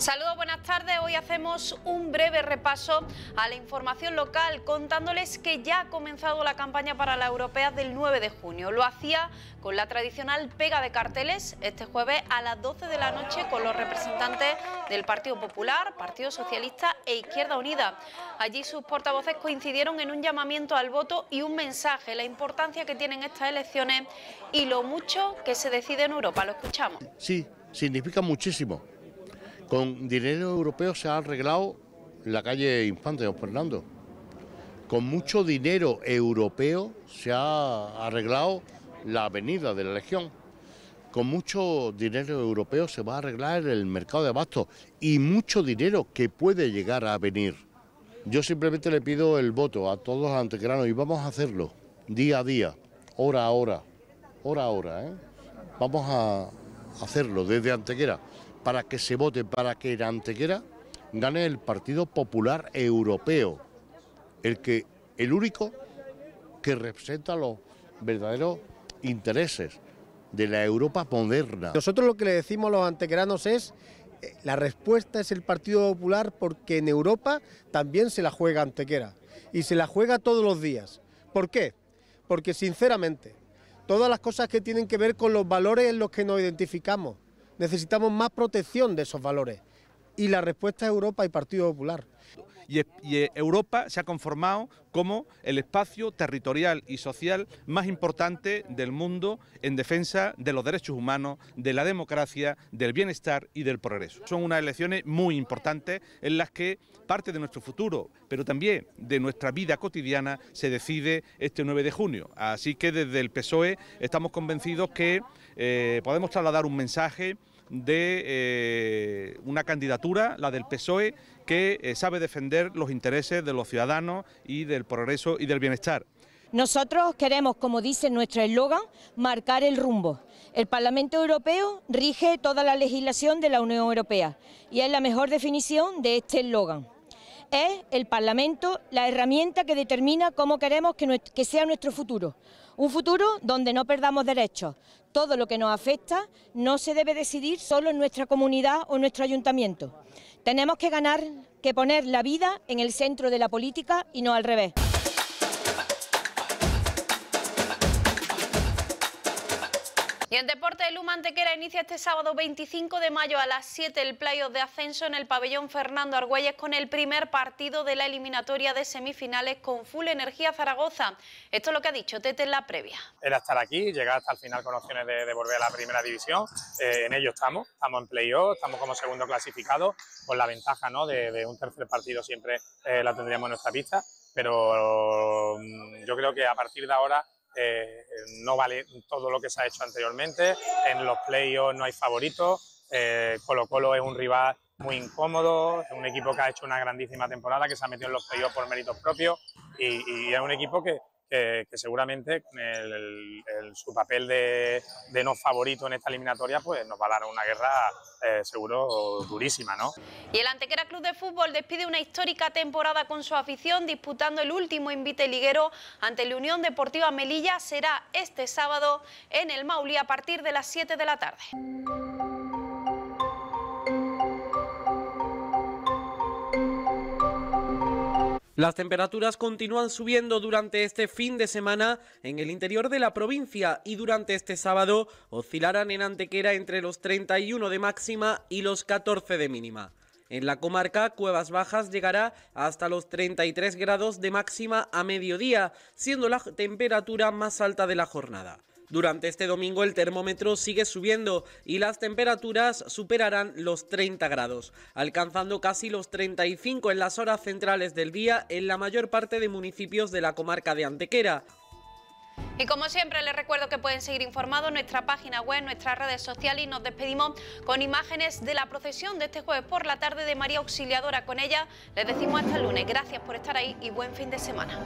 Saludos, buenas tardes. Hoy hacemos un breve repaso a la información local contándoles que ya ha comenzado la campaña para la europea del 9 de junio. Lo hacía con la tradicional pega de carteles este jueves a las 12 de la noche con los representantes del Partido Popular, Partido Socialista e Izquierda Unida. Allí sus portavoces coincidieron en un llamamiento al voto y un mensaje, la importancia que tienen estas elecciones y lo mucho que se decide en Europa. Lo escuchamos. Sí, significa muchísimo con dinero europeo se ha arreglado la calle Infante, don Fernando. Con mucho dinero europeo se ha arreglado la avenida de la Legión. Con mucho dinero europeo se va a arreglar el mercado de abastos y mucho dinero que puede llegar a venir. Yo simplemente le pido el voto a todos los antequeranos y vamos a hacerlo día a día, hora a hora, hora a hora. ¿eh? Vamos a hacerlo desde Antequera para que se vote para que en Antequera gane el Partido Popular Europeo, el, que, el único que representa los verdaderos intereses de la Europa moderna. Nosotros lo que le decimos a los antequeranos es eh, la respuesta es el Partido Popular porque en Europa también se la juega Antequera y se la juega todos los días. ¿Por qué? Porque sinceramente, todas las cosas que tienen que ver con los valores en los que nos identificamos, necesitamos más protección de esos valores. Y la respuesta es Europa y Partido Popular. Y, Europa se ha conformado como el espacio territorial y social más importante del mundo en defensa de los derechos humanos, de la democracia, del bienestar y del progreso. Son unas elecciones muy importantes en las que parte de nuestro futuro, pero también de nuestra vida cotidiana, se decide este 9 de junio. Así que desde el PSOE estamos convencidos que eh, podemos trasladar un mensaje de eh, una candidatura, la del PSOE, que eh, sabe defender los intereses de los ciudadanos y del progreso y del bienestar. Nosotros queremos, como dice nuestro eslogan, marcar el rumbo. El Parlamento Europeo rige toda la legislación de la Unión Europea y es la mejor definición de este eslogan es el Parlamento la herramienta que determina cómo queremos que, sea nuestro futuro. Un futuro donde no perdamos derechos. Todo lo que nos afecta no se debe decidir solo en nuestra comunidad o en nuestro ayuntamiento. Tenemos que ganar, que poner la vida en el centro de la política y no al revés. Y en deporte, el Humantequera inicia este sábado 25 de mayo a las 7 el playoff de ascenso en el pabellón Fernando Argüelles con el primer partido de la eliminatoria de semifinales con Full Energía Zaragoza. Esto es lo que ha dicho Tete en la previa. Era estar aquí, llegar hasta el final con opciones de, volver a la primera división. Eh, en ello estamos, estamos en playoff, estamos como segundo clasificado, con la ventaja de, un tercer partido siempre eh, la tendríamos en nuestra pista. Pero mm, yo creo que a partir de ahora eh, no vale todo lo que se ha hecho anteriormente, en los play playoffs no hay favoritos, eh, Colo Colo es un rival muy incómodo, es un equipo que ha hecho una grandísima temporada, que se ha metido en los play playoffs por méritos propios y es un equipo que, eh, que, seguramente con su papel de, no favorito en esta eliminatoria pues nos va a dar una guerra eh, seguro durísima. Y el Antequera Club de Fútbol despide una histórica temporada con su afición disputando el último invite liguero ante la Unión Deportiva Melilla. Será este sábado en el Mauli, a partir de las 7 de la tarde. Las temperaturas continúan subiendo durante este fin de semana en el interior de la provincia y durante este sábado oscilarán en Antequera entre los 31 de máxima y los 14 de mínima. En la comarca, Cuevas Bajas llegará hasta los 33 grados de máxima a mediodía, siendo la temperatura más alta de la jornada. Durante este domingo el termómetro sigue subiendo y las temperaturas superarán los 30 grados, alcanzando casi los 35 en las horas centrales del día en la mayor parte de municipios de la comarca de Antequera. Y como siempre les recuerdo que pueden seguir informados en nuestra página web, nuestras redes sociales y nos despedimos con imágenes de la procesión de este jueves por la tarde de María Auxiliadora. Con ella les decimos hasta el lunes. Gracias por estar ahí y buen fin de semana.